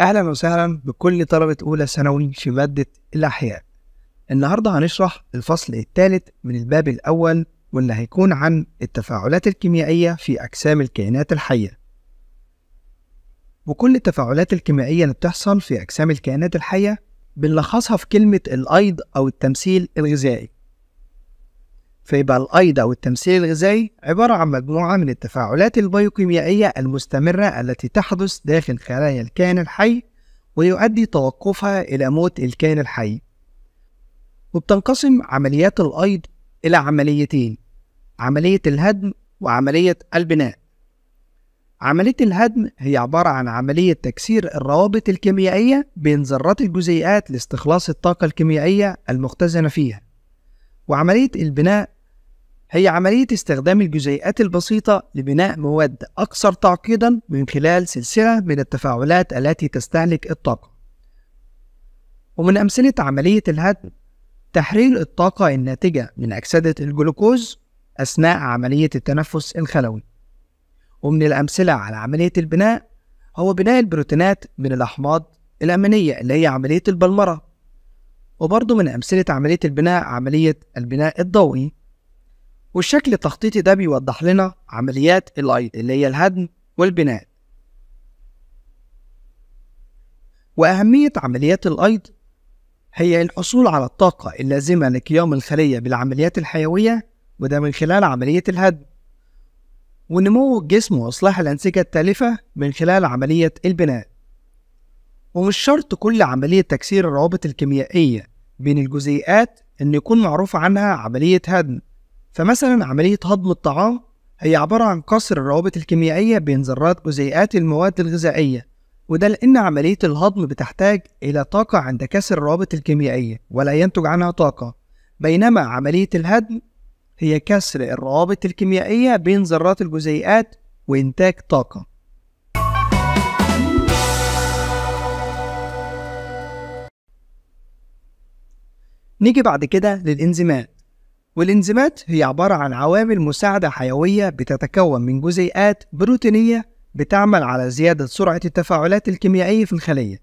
أهلا وسهلا بكل طلبة أولى ثانوي في مادة الأحياء. النهاردة هنشرح الفصل الثالث من الباب الأول واللي هيكون عن التفاعلات الكيميائية في أجسام الكائنات الحية. وكل التفاعلات الكيميائية اللي بتحصل في أجسام الكائنات الحية بنلخصها في كلمة الأيض أو التمثيل الغذائي. فيبقى الايض او التمثيل الغذائي عباره عن مجموعه من التفاعلات البيوكيميائيه المستمره التي تحدث داخل خلايا الكائن الحي ويؤدي توقفها الى موت الكائن الحي وبتنقسم عمليات الايض الى عمليتين عمليه الهدم وعمليه البناء عملية الهدم هي عبارة عن عملية تكسير الروابط الكيميائية بين ذرات الجزيئات لاستخلاص الطاقة الكيميائية المختزنة فيها وعملية البناء هي عملية استخدام الجزيئات البسيطة لبناء مواد أكثر تعقيدا من خلال سلسلة من التفاعلات التي تستهلك الطاقة ومن أمثلة عملية الهدم تحرير الطاقة الناتجة من أكسدة الجلوكوز أثناء عملية التنفس الخلوي ومن الأمثلة على عملية البناء هو بناء البروتينات من الأحماض الأمينية اللي هي عملية البلمرة وبرضه من أمثلة عملية البناء عملية البناء الضوئي والشكل التخطيطي ده بيوضح لنا عمليات الأيض اللي هي الهدم والبناء وأهمية عمليات الأيض هي الحصول على الطاقة اللازمة لقيام الخلية بالعمليات الحيوية وده من خلال عملية الهدم ونمو الجسم وإصلاح الأنسجة التالفة من خلال عملية البناء ومش شرط كل عملية تكسير الروابط الكيميائية بين الجزيئات إن يكون معروف عنها عملية هدم فمثلا عملية هضم الطعام هي عبارة عن كسر الروابط الكيميائية بين ذرات جزيئات المواد الغذائية وده لأن عملية الهضم بتحتاج إلى طاقة عند كسر الروابط الكيميائية ولا ينتج عنها طاقة بينما عملية الهدم هي كسر الروابط الكيميائية بين ذرات الجزيئات وإنتاج طاقة نيجي بعد كده للإنزيمات والإنزيمات هي عبارة عن عوامل مساعدة حيوية بتتكون من جزيئات بروتينية بتعمل على زيادة سرعة التفاعلات الكيميائية في الخلية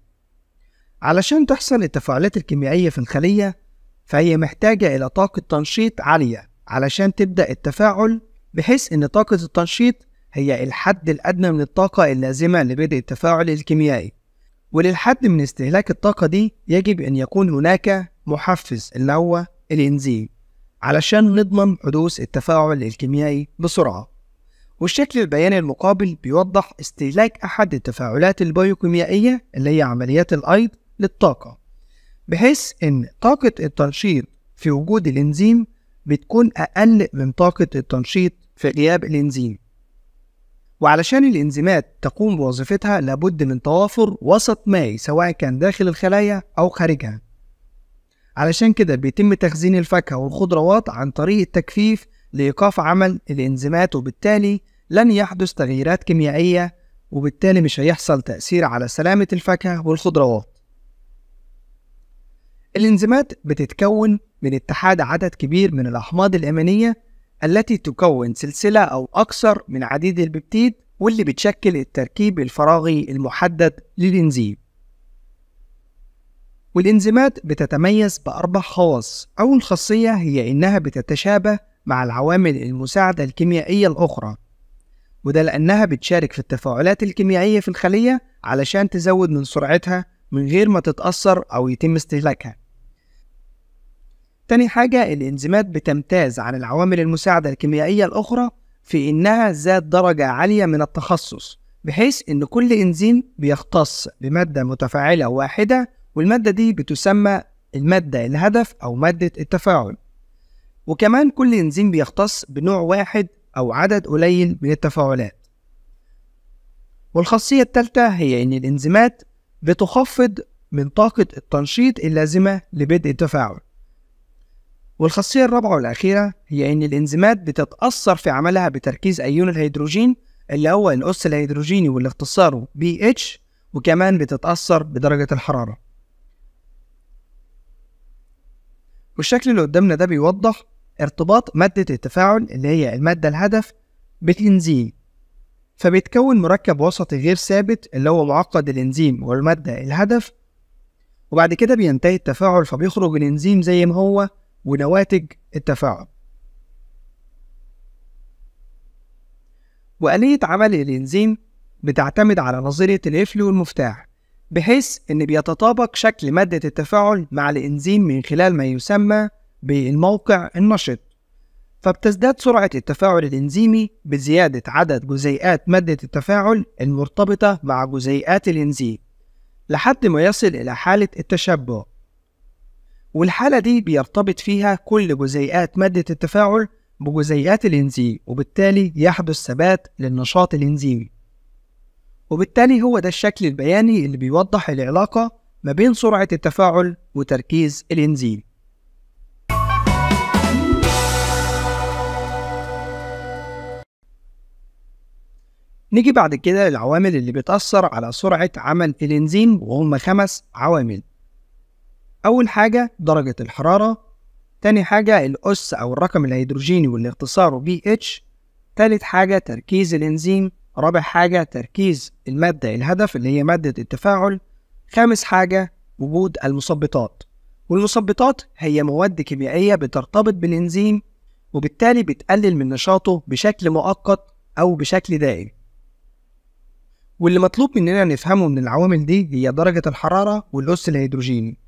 علشان تحصل التفاعلات الكيميائية في الخلية فهي محتاجة إلى طاقة تنشيط عالية علشان تبدأ التفاعل بحيث إن طاقة التنشيط هي الحد الأدنى من الطاقة اللازمة لبدء التفاعل الكيميائي وللحد من استهلاك الطاقة دي يجب أن يكون هناك محفز اللي هو الإنزيم علشان نضمن حدوث التفاعل الكيميائي بسرعة والشكل البياني المقابل بيوضح استهلاك أحد التفاعلات البيوكيميائية اللي هي عمليات الأيض للطاقة بحيث إن طاقة التنشيط في وجود الإنزيم بتكون أقل من طاقة التنشيط في غياب الإنزيم وعلشان الإنزيمات تقوم بوظيفتها لابد من توافر وسط مائي سواء كان داخل الخلايا أو خارجها علشان كده بيتم تخزين الفاكهة والخضروات عن طريق التجفيف لإيقاف عمل الإنزيمات وبالتالي لن يحدث تغييرات كيميائية وبالتالي مش هيحصل تأثير على سلامة الفاكهة والخضروات الإنزيمات بتتكون من اتحاد عدد كبير من الأحماض الأمينية التي تكون سلسلة أو أكثر من عديد الببتيد واللي بتشكل التركيب الفراغي المحدد للإنزيم والإنزيمات بتتميز بأربع خواص أول خاصية هي إنها بتتشابه مع العوامل المساعدة الكيميائية الأخرى وده لأنها بتشارك في التفاعلات الكيميائية في الخلية علشان تزود من سرعتها من غير ما تتأثر أو يتم استهلاكها تاني حاجة الإنزيمات بتمتاز عن العوامل المساعدة الكيميائية الأخرى في إنها ذات درجة عالية من التخصص بحيث إن كل إنزيم بيختص بمادة متفاعلة واحدة والمادة دي بتسمى المادة الهدف أو مادة التفاعل وكمان كل إنزيم بيختص بنوع واحد أو عدد قليل من التفاعلات والخاصية التالتة هي إن الإنزيمات بتخفض من طاقة التنشيط اللازمة لبدء التفاعل والخاصية الرابعة والأخيرة هي إن الإنزيمات بتتأثر في عملها بتركيز أيون الهيدروجين اللي هو الأس الهيدروجيني واللي اختصاره pH وكمان بتتأثر بدرجة الحرارة والشكل اللي قدامنا ده بيوضح ارتباط مادة التفاعل اللي هي المادة الهدف بالإنزيم فبيتكون مركب وسطي غير ثابت اللي هو معقد الإنزيم والمادة الهدف وبعد كده بينتهي التفاعل فبيخرج الإنزيم زي ما هو ونواتج التفاعل وآلية عمل الإنزيم بتعتمد على نظرية القفل والمفتاح بحيث إن بيتطابق شكل مادة التفاعل مع الإنزيم من خلال ما يسمى بالموقع النشط فبتزداد سرعة التفاعل الإنزيمي بزيادة عدد جزيئات مادة التفاعل المرتبطة مع جزيئات الإنزيم لحد ما يصل إلى حالة التشبع والحالة دي بيرتبط فيها كل جزيئات مادة التفاعل بجزيئات الإنزيم وبالتالي يحدث ثبات للنشاط الإنزيمي وبالتالي هو ده الشكل البياني اللي بيوضح العلاقة ما بين سرعة التفاعل وتركيز الإنزيم نيجي بعد كده للعوامل اللي بتأثر على سرعة عمل الإنزيم وهم خمس عوامل أول حاجة درجة الحرارة تاني حاجة الأس أو الرقم الهيدروجيني واللي اختصاره بي اتش تالت حاجة تركيز الإنزيم رابع حاجة تركيز المادة الهدف اللي هي مادة التفاعل خامس حاجة وجود المثبطات والمثبطات هي مواد كيميائية بترتبط بالإنزيم وبالتالي بتقلل من نشاطه بشكل مؤقت أو بشكل دائم واللي مطلوب مننا نفهمه من العوامل دي هي درجة الحرارة والأس الهيدروجيني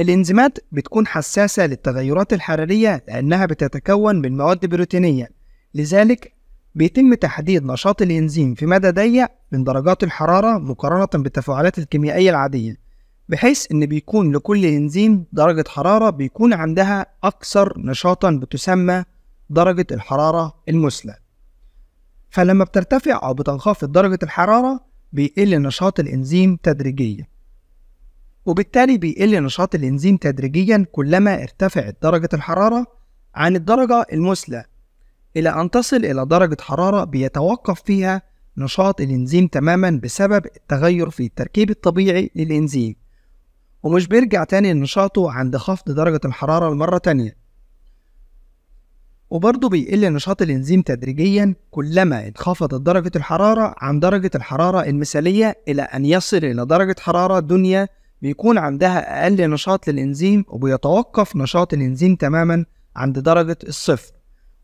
الإنزيمات بتكون حساسة للتغيرات الحرارية لأنها بتتكون من مواد بروتينية لذلك بيتم تحديد نشاط الإنزيم في مدى ضيق من درجات الحرارة مقارنة بالتفاعلات الكيميائية العادية بحيث إن بيكون لكل إنزيم درجة حرارة بيكون عندها أكثر نشاطا بتسمى درجة الحرارة المثلى فلما بترتفع أو بتنخفض درجة الحرارة بيقل نشاط الإنزيم تدريجيا وبالتالي بيقل نشاط الإنزيم تدريجيا كلما ارتفعت درجة الحرارة عن الدرجة المثلى إلى أن تصل إلى درجة حرارة بيتوقف فيها نشاط الإنزيم تماما بسبب التغير في التركيب الطبيعي للإنزيم ومش بيرجع تاني لنشاطه عند خفض درجة الحرارة لمرة تانية وبرضه بيقل نشاط الإنزيم تدريجيا كلما انخفضت درجة الحرارة عن درجة الحرارة المثالية إلى أن يصل إلى درجة حرارة دنيا بيكون عندها أقل نشاط للإنزيم وبيتوقف نشاط الإنزيم تماما عند درجة الصفر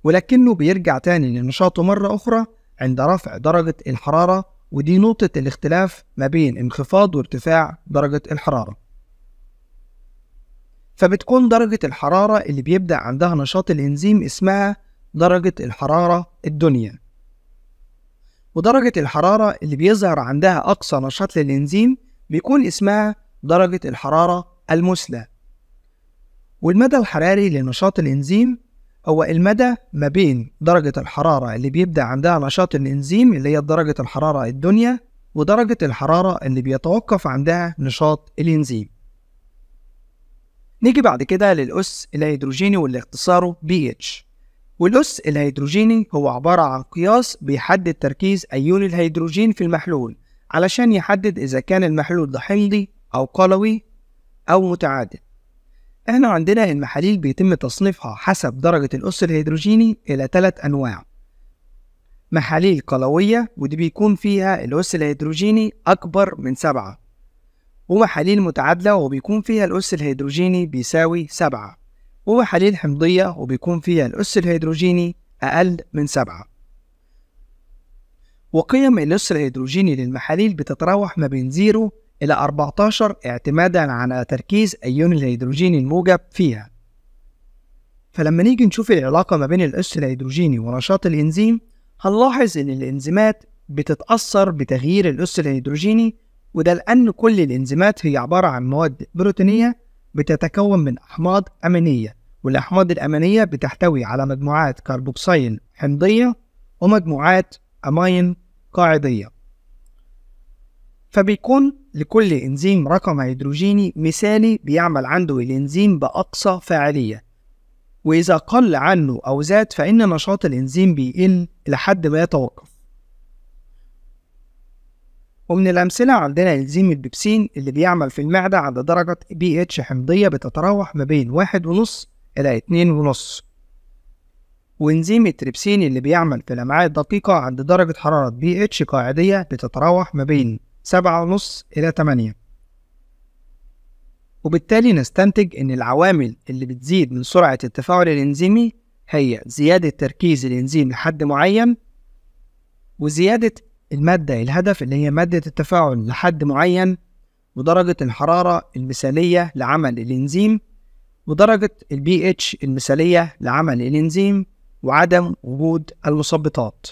ولكنه بيرجع تاني لنشاطه مرة أخرى عند رفع درجة الحرارة ودي نقطة الاختلاف ما بين انخفاض وارتفاع درجة الحرارة فبتكون درجة الحرارة اللي بيبدأ عندها نشاط الإنزيم اسمها درجة الحرارة الدنيا ودرجة الحرارة اللي بيظهر عندها أقصى نشاط للإنزيم بيكون اسمها درجة الحرارة المثلى والمدى الحراري لنشاط الإنزيم هو المدى ما بين درجة الحرارة اللي بيبدأ عندها نشاط الإنزيم اللي هي درجة الحرارة الدنيا ودرجة الحرارة اللي بيتوقف عندها نشاط الإنزيم نيجي بعد كده للأس الهيدروجيني واللي اختصاره pH والأس الهيدروجيني هو عبارة عن قياس بيحدد تركيز أيون الهيدروجين في المحلول علشان يحدد إذا كان المحلول ده حمضي أو قلوي أو متعادل احنا عندنا المحاليل بيتم تصنيفها حسب درجة الأس الهيدروجيني إلى ثلاث أنواع محاليل قلوية ودي بيكون فيها الأس الهيدروجيني أكبر من سبعة ومحاليل متعادلة وبيكون فيها الأس الهيدروجيني بيساوي سبعة ومحاليل حمضية وبيكون فيها الأس الهيدروجيني أقل من سبعة وقيم الأس الهيدروجيني للمحاليل بتتراوح ما بين 0 إلى 14 اعتمادا على تركيز أيون الهيدروجين الموجب فيها فلما نيجي نشوف العلاقة ما بين الأس الهيدروجيني ونشاط الإنزيم هنلاحظ إن الإنزيمات بتتأثر بتغيير الأس الهيدروجيني وده لأن كل الإنزيمات هي عبارة عن مواد بروتينية بتتكون من أحماض أمينية والأحماض الأمينية بتحتوي على مجموعات كربوكسيل حمضية ومجموعات أماين قاعدية فبيكون لكل إنزيم رقم هيدروجيني مثالي بيعمل عنده الإنزيم بأقصى فاعلية وإذا قل عنه أو زاد فإن نشاط الإنزيم بيقل لحد ما يتوقف ومن الأمثلة عندنا إنزيم البيبسين اللي بيعمل في المعدة عند درجة بي اتش حمضية بتتراوح ما بين واحد ونص إلى اتنين ونص وإنزيم التريبسين اللي بيعمل في الأمعاء الدقيقة عند درجة حرارة بي اتش قاعدية بتتراوح ما بين سبعة ونص إلى تمانية وبالتالي نستنتج إن العوامل اللي بتزيد من سرعة التفاعل الإنزيمي هي زيادة تركيز الإنزيم لحد معين وزيادة المادة الهدف اللي هي مادة التفاعل لحد معين ودرجة الحرارة المثالية لعمل الإنزيم ودرجة البي pH المثالية لعمل الإنزيم وعدم وجود المثبطات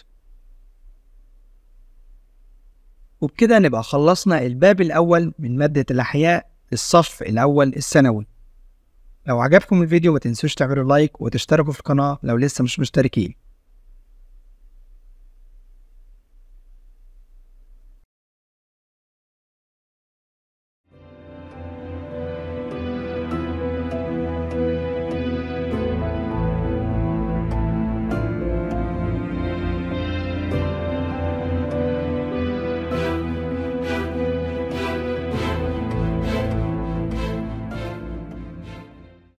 وبكده نبقى خلصنا الباب الأول من مادة الأحياء الصف الأول الثانوي لو عجبكم الفيديو ما تنسوش تعملوا لايك وتشتركوا في القناة لو لسه مش مشتركين